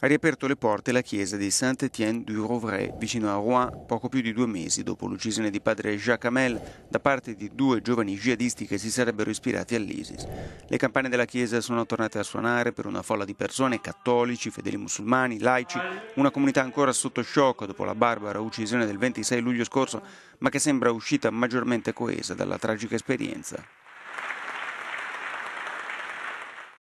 ha riaperto le porte la chiesa di Saint-Étienne-du-Rouvray vicino a Rouen poco più di due mesi dopo l'uccisione di padre Jacques Hamel da parte di due giovani jihadisti che si sarebbero ispirati all'ISIS. Le campane della chiesa sono tornate a suonare per una folla di persone, cattolici, fedeli musulmani, laici, una comunità ancora sotto shock dopo la barbara uccisione del 26 luglio scorso, ma che sembra uscita maggiormente coesa dalla tragica esperienza.